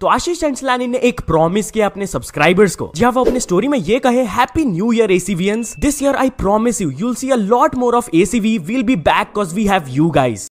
तो आशीष चंचलानी ने एक प्रॉमिस किया अपने सब्सक्राइबर्स को जहां वो अपने स्टोरी में ये कहे हैप्पी न्यू ईयर एसीवियंस this year I promise you you'll see a lot more of एसीवी will be back cause we have you guys